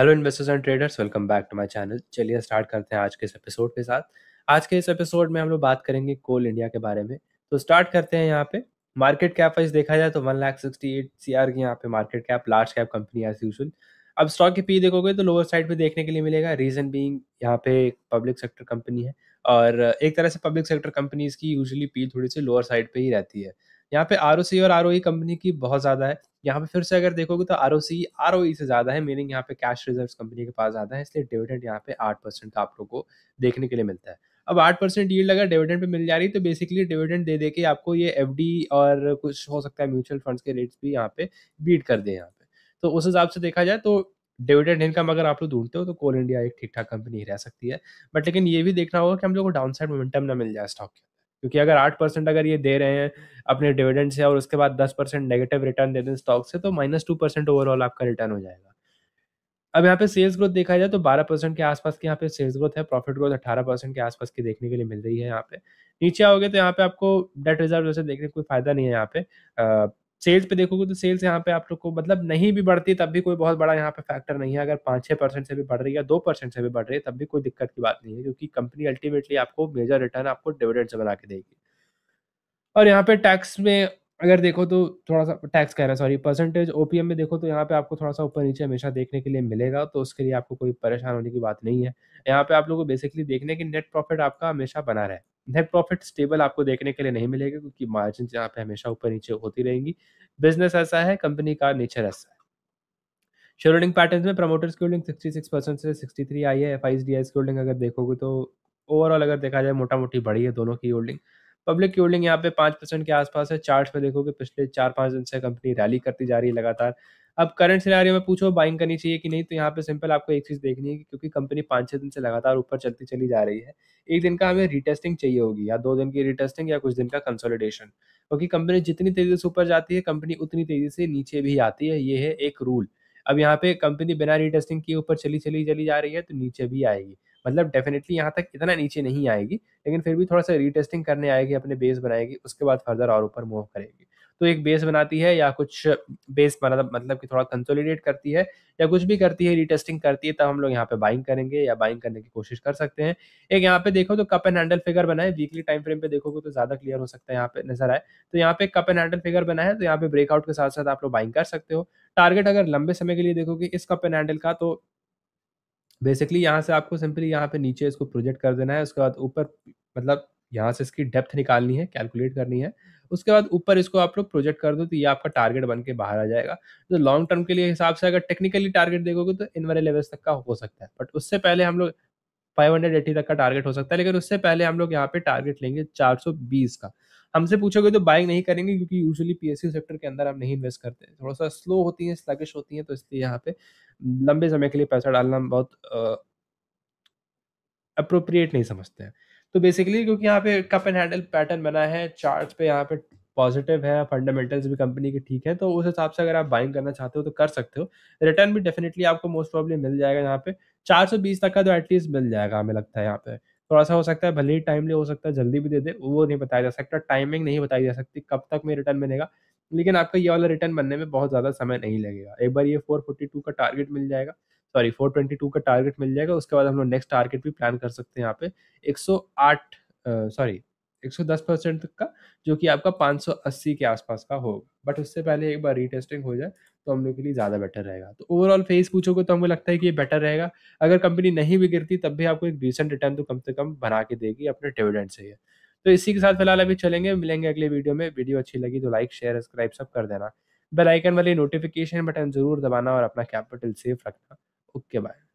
hello investors and traders welcome back to my channel चलिए start करते हैं आज के इस एपिसोड के साथ आज के इस एपिसोड में हम लोग बात करेंगे कोल इंडिया के बारे में तो स्टार्ट करते हैं यहाँ पे मार्केट कैप वाइज देखा जाए तो one lakh sixty eight C R की यहाँ पे market cap large cap company as usual अब स्टॉक की पी देखोगे तो लोअर साइड पे देखने के लिए मिलेगा रीजन बींग यहाँ पे एक पब्लिक सेक्टर कंपनी है और एक तरह से पब्लिक सेक्टर कंपनीज की यूजली पी थोड़ी सी लोअर साइड पे ही रहती है यहाँ पे आर और आर कंपनी e की बहुत ज़्यादा है यहाँ पे फिर से अगर देखोगे तो R O C R O ई से ज़्यादा है मीनिंग यहाँ पे कैश रिजर्व कंपनी के पास ज़्यादा है इसलिए डिविडेंड यहाँ पे आठ परसेंट का आप लोग को देखने के लिए मिलता है अब आठ परसेंट ईल्ड अगर डिविडेंड पे मिल जा रही है तो बेसिकली डिविडेंड दे दे के आपको ये एफ और कुछ हो सकता है म्यूचुअल फंड्स के रेट्स भी यहाँ पे बीट कर दे यहाँ पे तो उस हिसाब से देखा जाए तो डिविडेंड इनकम अगर आप लोग ढूंढते हो तो कोल इंडिया एक ठीक ठाक कंपनी रह सकती है बट लेकिन ये भी देखना होगा कि हम लोग को डाउन साइड मोमेंटम ना मिल जाए स्टॉक के क्योंकि अगर आठ परसेंट अगर ये दे रहे हैं अपने डिविडेंड से और उसके बाद दस परसेंट नेगेटिव रिटर्न दे दें स्टॉक से तो माइनस टू परसेंट ओवरऑल आपका रिटर्न हो जाएगा अब यहाँ पे सेल्स ग्रोथ देखा जाए तो बारह परसेंट के आसपास की यहाँ पे सेल्स ग्रोथ है प्रॉफिट ग्रोथ अठारह परसेंट के आसपास की देखने के लिए मिल रही है यहाँ पे नीचे आओगे तो यहाँ पे आपको डेट रिजर्व जैसे देखने कोई फायदा नहीं है यहाँ पे सेल्स पे देखोगे तो सेल्स यहाँ पे आप लोग को मतलब नहीं भी बढ़ती तब भी कोई बहुत बड़ा यहाँ पे फैक्टर नहीं है अगर पाँच छः परसेंट से भी बढ़ रही है दो परसेंट से भी बढ़ रही है तब भी कोई दिक्कत की बात नहीं है क्योंकि कंपनी अल्टीमेटली आपको मेजर रिटर्न आपको डिविडेंड से बना के देगी और यहाँ पे टैक्स में अगर देखो तो थोड़ा सा टैक्स कह रहा है सॉरी परसेंटेज ओपीएम में देखो तो यहाँ पे आपको थोड़ा सा ऊपर नीचे हमेशा देखने के लिए मिलेगा तो उसके लिए आपको कोई परेशान होने की बात नहीं है यहाँ पे आप लोगों को बेसिकली देखने की नेट प्रॉफिट आपका हमेशा बना रहे नेट प्रॉफिट स्टेबल आपको देखने के लिए नहीं मिलेगा क्योंकि मार्जिन यहाँ पे हमेशा ऊपर नीचे होती रहेंगी बिजनेस ऐसा है कंपनी का नेचर ऐसा है शेयर होल्डिंग पैटर्न में प्रमोटर्स की होल्डिंग सिक्स परसेंट से थ्री आई है एफ आई की होल्डिंग अगर देखोगे तो ओवरऑल अगर देखा जाए मोटा मोटी बढ़ी है दोनों की होल्डिंग पब्लिक होल्डिंग यहाँ पे पांच परसेंट के आसपास है चार्ट पे देखोगे पिछले चार पांच दिन से कंपनी रैली करती जा रही है लगातार अब करंट सिनेरियो में पूछो बाइंग करनी चाहिए कि नहीं तो यहाँ पे सिंपल आपको एक चीज़ देखनी है क्योंकि कंपनी पांच छह दिन से लगातार ऊपर चलती चली जा रही है एक दिन का हमें रिटेस्टिंग चाहिए होगी या दो दिन की रिटेस्टिंग या कुछ दिन का कंसोलिडेशन क्योंकि कंपनी जितनी तेज़ी से ऊपर जाती है कंपनी उतनी तेज़ी से नीचे भी आती है ये है एक रूल अब यहाँ पे कंपनी बिना रिटेस्टिंग के ऊपर चली चली चली जा रही है तो नीचे भी आएगी मतलब डेफिनेटली यहाँ तक इतना नीचे नहीं आएगी लेकिन फिर भी थोड़ा सा रीटेस्टिंग करने आएगी अपने बेस बनाएगी उसके बाद फर्दर और ऊपर मूव करेगी तो एक बेस बनाती है या कुछ बेस मतलब, बना मतलब कि थोड़ा कंसोलिडेट करती है या कुछ भी करती है रीटेस्टिंग करती है तब हम लोग यहाँ पे बाइंग करेंगे या बाइंग करने की कोशिश कर सकते हैं एक यहाँ पे देखो तो कप एंड हैंडल फिगर बना है वीकली टाइम फ्रेम पे देखोगे तो ज्यादा क्लियर हो सकता है यहाँ पे नजर आए तो यहाँ पे कप एंड हैंडल फिगर बना है तो यहाँ पे ब्रेकआउट के साथ साथ आप लोग बाइंग कर सकते हो टारगेट अगर लंबे समय के लिए देखोगे इस कप एंड हैंडल का तो बेसिकली यहाँ से आपको सिंपली यहाँ पे नीचे इसको प्रोजेक्ट कर देना है उसके बाद ऊपर मतलब यहाँ से इसकी डेप्थ निकालनी है कैलकुलेट करनी है उसके बाद ऊपर इसको आप लोग प्रोजेक्ट कर दो तो ये आपका टारगेट बन के बाहर आ जाएगा तो लॉन्ग टर्म के लिए हिसाब से अगर टेक्निकली टारगेट देखोगे तो इन वाले लेवल्स तक का हो सकता है बट उससे पहले हम लोग फाइव तक का टारगेट हो सकता है लेकिन उससे पहले हम लोग यहाँ पे टारगेट लेंगे चार का हमसे पूछोगे तो बाइंग नहीं करेंगे क्योंकि यूजुअली पीएसयू सेक्टर के अंदर हम नहीं इन्वेस्ट करते हैं थोड़ा सा स्लो होती है स्लगिश होती है तो इसलिए यहाँ पे लंबे समय के लिए पैसा डालना बहुत अप्रोप्रिएट नहीं समझते हैं तो बेसिकली क्योंकि यहाँ पे कप एंड हैंडल पैटर्न बना है चार्ट पे यहाँ पे पॉजिटिव है फंडामेंटल्स भी कंपनी के ठीक है तो उस हिसाब से अगर आप बाइंग करना चाहते हो तो कर सकते हो रिटर्न भी डेफिनेटली आपको मोस्ट प्रॉब्लम मिल जाएगा यहाँ पे चार सौ बीस तक का तो एटलीस्ट मिल जाएगा हमें लगता है यहाँ पे थोड़ा सा हो सकता है भले ही टाइमली हो सकता है जल्दी भी दे दे वो नहीं बताया जा सकता टाइमिंग नहीं बताई जा सकती कब तक में रिटर्न मिलेगा लेकिन आपका ये वाला रिटर्न बनने में बहुत ज़्यादा समय नहीं लगेगा एक बार ये टू का टारगेट मिल जाएगा सॉरी टू का टारगेट मिल जाएगा उसके बाद हम लोग नेक्स्ट टारगेट भी प्लान कर सकते हैं यहाँ पे आठ सॉरी 110 परसेंट तक का जो कि आपका 580 के आसपास का होगा बट उससे पहले एक बार रीटेस्टिंग हो जाए तो हम लोग के लिए ज़्यादा बेटर रहेगा तो ओवरऑल फेस पूछोगे तो हमको लगता है कि ये बेटर रहेगा अगर कंपनी नहीं भी गिरती तब भी आपको एक डिसेंट रिटर्न तो कम से कम बना के देगी अपने डिविडेंड से ही तो इसी के साथ फिलहाल अभी चलेंगे मिलेंगे अगले वीडियो में वीडियो अच्छी लगी तो लाइक शेयर सब्सक्राइब सब कर देना बेल आइकन वाले नोटिफिकेशन बटन जरूर दबाना और अपना कैपिटल सेफ रखना ओके बाय